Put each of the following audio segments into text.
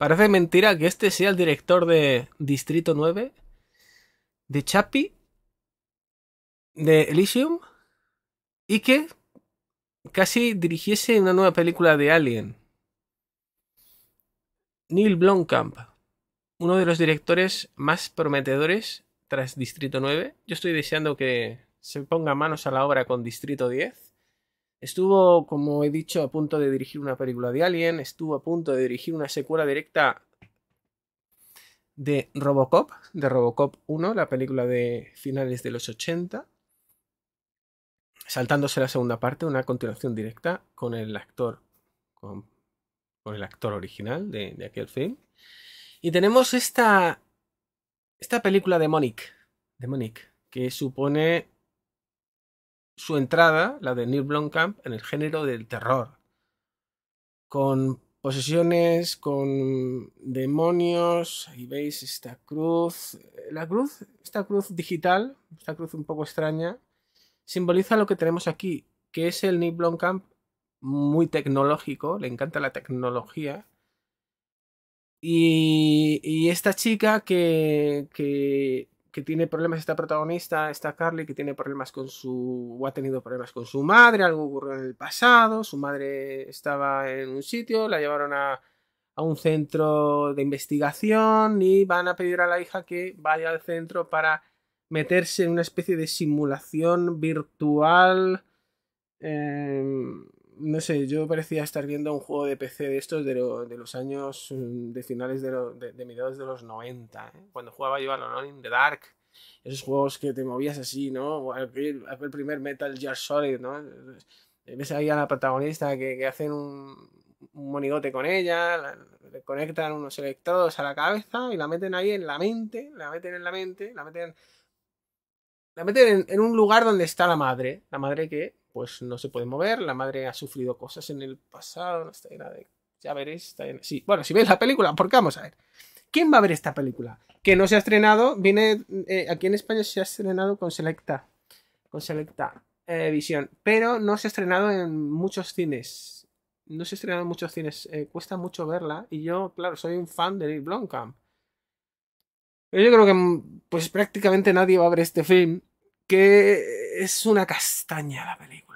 Parece mentira que este sea el director de Distrito 9, de Chapi, de Elysium, y que casi dirigiese una nueva película de Alien. Neil Blomkamp, uno de los directores más prometedores tras Distrito 9. Yo estoy deseando que se ponga manos a la obra con Distrito 10. Estuvo, como he dicho, a punto de dirigir una película de Alien, estuvo a punto de dirigir una secuela directa de Robocop, de Robocop 1, la película de finales de los 80, saltándose la segunda parte, una continuación directa con el actor, con, con el actor original de, aquel film. Y tenemos esta, esta película de de Monique, que supone su entrada, la de Neil Blomkamp, en el género del terror. Con posesiones, con demonios, ahí veis esta cruz. La cruz, esta cruz digital, esta cruz un poco extraña, simboliza lo que tenemos aquí, que es el Neil Blomkamp muy tecnológico, le encanta la tecnología. Y, y esta chica que, que, que tiene problemas esta protagonista, esta Carly, que tiene problemas con su, o ha tenido problemas con su madre, algo ocurrió en el pasado, su madre estaba en un sitio, la llevaron a, un centro de investigación y van a pedir a la hija que vaya al centro para meterse en una especie de simulación virtual. Em, no sé, yo parecía estar viendo un juego de PC de estos de, de los años, mm, de finales de, de, de, mediados de los 90, ¿eh? cuando jugaba yo a the Dark, esos juegos que te movías así, ¿no? Aquel, el primer Metal Gear Solid, ¿no? Ves ahí a la protagonista que, hacen un, monigote con ella, le conectan unos electrodos a la cabeza y la meten ahí en la mente, la meten en la mente, la meten... La meten en, en un lugar donde está la madre, la madre que pues no se puede mover, la madre ha sufrido cosas en el pasado, no está llena de... Ya veréis, está Sí, bueno, si veis la película, porque vamos a ver. ¿Quién va a ver esta película? Que no se ha estrenado, viene... Eh, aquí en España se ha estrenado con Selecta, con Selecta eh, Visión, pero no se ha estrenado en muchos cines. No se ha estrenado en muchos cines, eh, cuesta mucho verla, y yo, claro, soy un fan de Blomkamp. Pero yo creo que pues prácticamente nadie va a ver este film, que es una castaña la película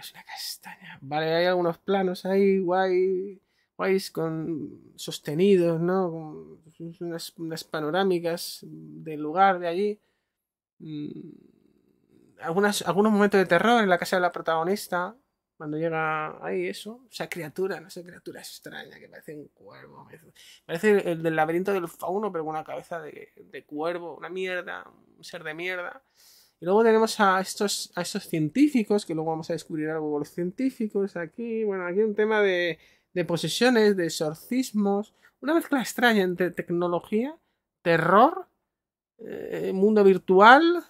es una castaña. Vale, hay algunos planos ahí guay, guays con sostenidos, ¿no? unas, unas, panorámicas del lugar de allí. Mm, algunas, algunos momentos de terror en la casa de la protagonista. Cuando llega ahí eso, o esa criatura, no sé, criatura extraña que parece un cuervo. Parece el del laberinto del fauno, pero con una cabeza de, de cuervo, una mierda, un ser de mierda luego tenemos a estos, científicos, que luego vamos a descubrir algo con los científicos aquí. Bueno, aquí un tema de, de posesiones, de exorcismos. Una mezcla extraña entre tecnología, terror, eh, mundo virtual.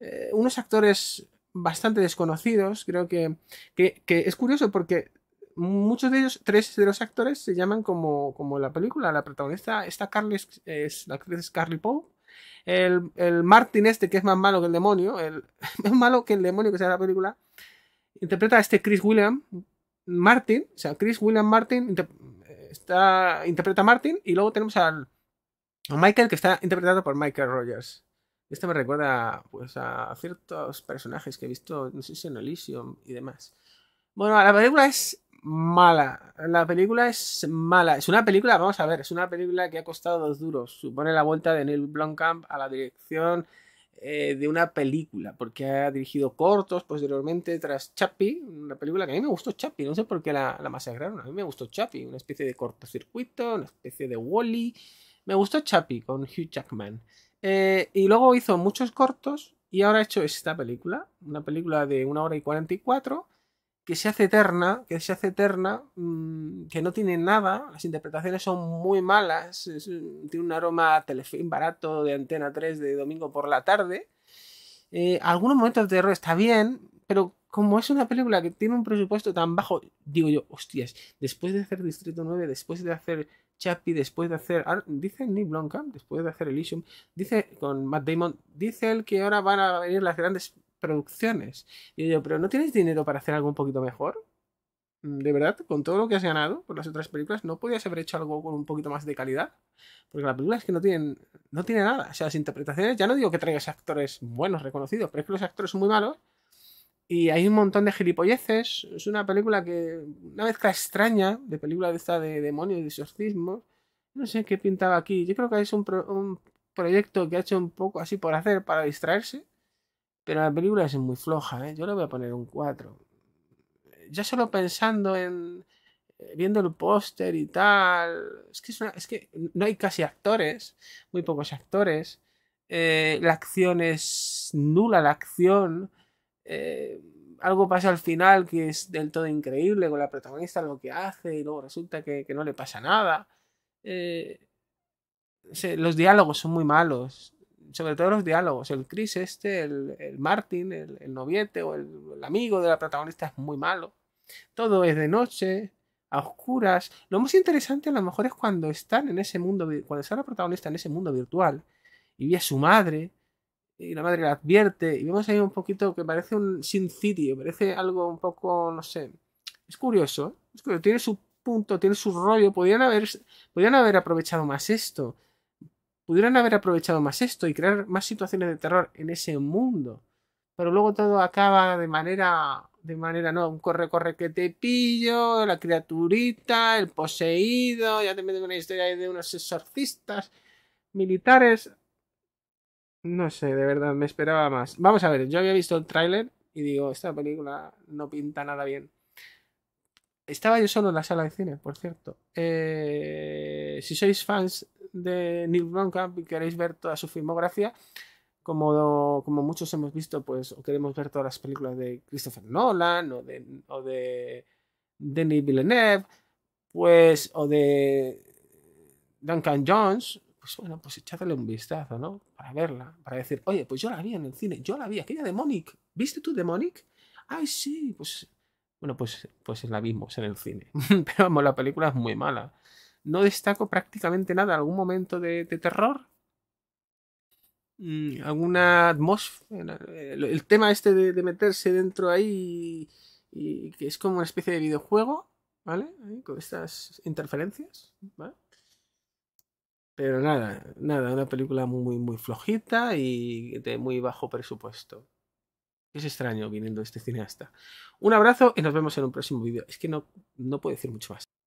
Eh, unos actores bastante desconocidos. Creo que, que, es curioso porque muchos de ellos, tres de los actores, se llaman como, como la película. La protagonista, esta Carly, es, la actriz Carly Poe. El, Martin este, que es más malo que el demonio, el, es malo que el demonio que sea la película, interpreta a este Chris William Martin, o sea, Chris William Martin eh, está, interpreta a Martin y luego tenemos al, a Michael que está interpretado por Michael Rogers. Este me recuerda pues a ciertos personajes que he visto, no sé si en Elysium y demás. Bueno, la película es mala. La película es mala. Es una película, vamos a ver, es una película que ha costado dos duros. Supone la vuelta de Neil Blomkamp a la dirección eh, de una película, porque ha dirigido cortos posteriormente tras Chappie, una película que a mí me gustó Chappie, no sé por qué la, la masacraron. A mí me gustó Chappie, una especie de cortocircuito, una especie de Wally. Me gustó Chappie con Hugh Jackman. Eh, y luego hizo muchos cortos y ahora ha hecho esta película, una película de una hora y 44 que se hace eterna, que se hace eterna, mm, que no tiene nada, las interpretaciones son muy malas, mm, tiene un aroma telefín barato de Antena 3 de domingo por la tarde. Eh, algunos momentos de terror está bien, pero como es una película que tiene un presupuesto tan bajo, digo yo, hostias, después de hacer Distrito 9, después de hacer Chappie, después de hacer. Dice Nick Blomkamp, después de hacer Elysium, dice con Matt Damon, dice él que ahora van a venir las grandes producciones. Y yo, pero ¿no tienes dinero para hacer algo un poquito mejor? Mm, de verdad, con todo lo que has ganado por las otras películas, ¿no podías haber hecho algo con un poquito más de calidad? Porque la película es que no tienen, no tiene nada. O sea, las interpretaciones, ya no digo que traigas actores buenos, reconocidos, pero es que los actores son muy malos. Y hay un montón de gilipolleces. Es una película que. Una mezcla extraña de película de esta de demonios y de exorcismo. No sé qué pintaba aquí. Yo creo que es un, un proyecto que ha hecho un poco así por hacer, para distraerse. Pero la película es muy floja, ¿eh? yo le voy a poner un 4. Ya solo pensando en. Eh, viendo el póster y tal. Es que, es, que no hay casi actores, muy pocos actores. Eh, la acción es nula, la acción. Eh, algo pasa al final que es del todo increíble con la protagonista, lo que hace, y luego resulta que, no le pasa nada. los diálogos son muy malos sobre todo los diálogos. El Chris este, el, el Martin, el, noviete o el, amigo de la protagonista es muy malo. Todo es de noche, a oscuras. Lo más interesante a lo mejor es cuando están en ese mundo, cuando está la protagonista en ese mundo virtual y ve a su madre y la madre la advierte y vemos ahí un poquito que parece un Sin City, parece algo un poco, no sé. Es curioso, tiene su punto, tiene su rollo. Podrían haber, podrían haber aprovechado más esto Pudieran haber aprovechado más esto y crear más situaciones de terror en ese mundo. Pero luego todo acaba de manera. De manera, no, un corre, corre que te pillo, la criaturita, el poseído, ya te meten una historia de unos exorcistas militares. No sé, de verdad, me esperaba más. Vamos a ver, yo había visto el tráiler y digo, esta película no pinta nada bien. Estaba yo solo en la sala de cine, por cierto. Eh, si sois fans de Neil Blomkamp y queréis ver toda su filmografía, como, como muchos hemos visto, pues, o queremos ver todas las películas de Christopher Nolan o de, o de Denis Villeneuve, pues, o de Duncan Jones, pues bueno, pues echadle un vistazo, ¿no? Para verla, para decir, oye, pues yo la vi en el cine, yo la vi, aquella de Monique, ¿viste tú de Monique? Ay, sí, pues, bueno, pues, pues la vimos en el cine. Pero vamos, la película es muy mala. No destaco prácticamente nada. ¿Algún momento de, terror? Mm, ¿Alguna atmósfera? Eh, el tema este de, meterse dentro ahí y, que es como una especie de videojuego, ¿vale? Con estas interferencias, ¿vale? Pero nada, nada, una película muy, muy flojita y de muy bajo presupuesto. Es extraño viniendo este cineasta. Un abrazo y nos vemos en un próximo vídeo. Es que no, no puedo decir mucho más.